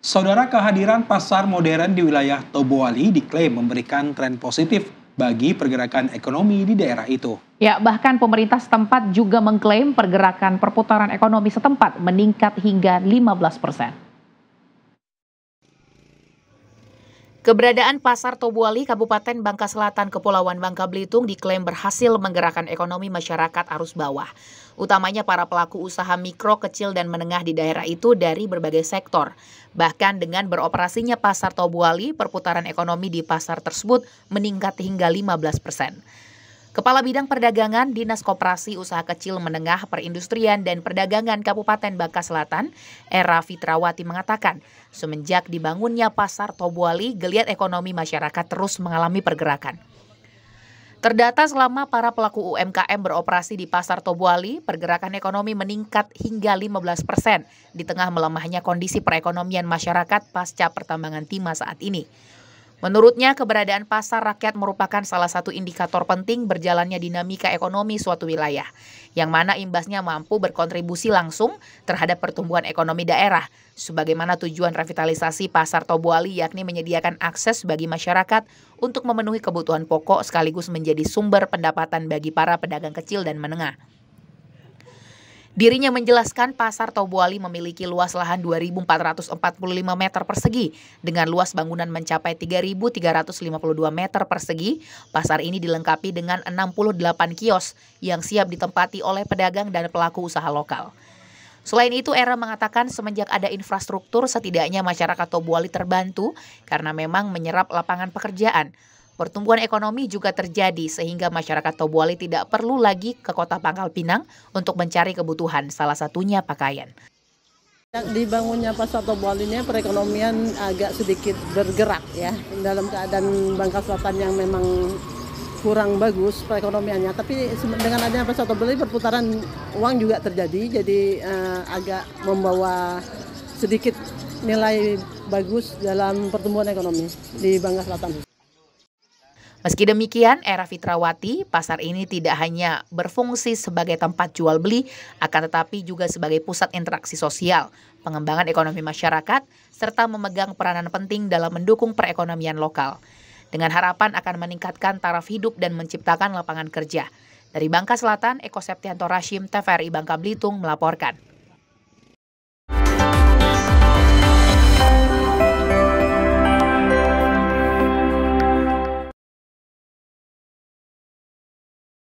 Saudara kehadiran pasar modern di wilayah Toboali diklaim memberikan tren positif bagi pergerakan ekonomi di daerah itu. Ya, bahkan pemerintah setempat juga mengklaim pergerakan perputaran ekonomi setempat meningkat hingga 15 persen. Keberadaan Pasar Tobuali, Kabupaten Bangka Selatan, Kepulauan Bangka Belitung diklaim berhasil menggerakkan ekonomi masyarakat arus bawah. Utamanya para pelaku usaha mikro, kecil, dan menengah di daerah itu dari berbagai sektor. Bahkan dengan beroperasinya Pasar Tobuali, perputaran ekonomi di pasar tersebut meningkat hingga 15 persen. Kepala Bidang Perdagangan Dinas Koperasi Usaha Kecil Menengah Perindustrian dan Perdagangan Kabupaten Bangka Selatan, Era Fitrawati mengatakan, semenjak dibangunnya Pasar Tobuali, geliat ekonomi masyarakat terus mengalami pergerakan. Terdata selama para pelaku UMKM beroperasi di Pasar Tobuali, pergerakan ekonomi meningkat hingga 15 persen di tengah melemahnya kondisi perekonomian masyarakat pasca pertambangan timah saat ini. Menurutnya, keberadaan pasar rakyat merupakan salah satu indikator penting berjalannya dinamika ekonomi suatu wilayah, yang mana imbasnya mampu berkontribusi langsung terhadap pertumbuhan ekonomi daerah, sebagaimana tujuan revitalisasi pasar Tobuali yakni menyediakan akses bagi masyarakat untuk memenuhi kebutuhan pokok sekaligus menjadi sumber pendapatan bagi para pedagang kecil dan menengah. Dirinya menjelaskan pasar Tobuali memiliki luas lahan 2.445 meter persegi dengan luas bangunan mencapai 3.352 meter persegi. Pasar ini dilengkapi dengan 68 kios yang siap ditempati oleh pedagang dan pelaku usaha lokal. Selain itu, Era mengatakan semenjak ada infrastruktur, setidaknya masyarakat Tobuali terbantu karena memang menyerap lapangan pekerjaan. Pertumbuhan ekonomi juga terjadi sehingga masyarakat Tobuali tidak perlu lagi ke kota Pangkal Pinang untuk mencari kebutuhan, salah satunya pakaian. Dibangunnya pasar Tobuali ini perekonomian agak sedikit bergerak ya dalam keadaan Bangka Selatan yang memang kurang bagus perekonomiannya. Tapi dengan adanya pasar Tobuali perputaran uang juga terjadi, jadi eh, agak membawa sedikit nilai bagus dalam pertumbuhan ekonomi di Bangka Selatan. Meski demikian, era Fitrawati, pasar ini tidak hanya berfungsi sebagai tempat jual beli, akan tetapi juga sebagai pusat interaksi sosial, pengembangan ekonomi masyarakat, serta memegang peranan penting dalam mendukung perekonomian lokal. Dengan harapan akan meningkatkan taraf hidup dan menciptakan lapangan kerja. Dari Bangka Selatan, Eko Septianto Rashim, TVRI Bangka Belitung melaporkan.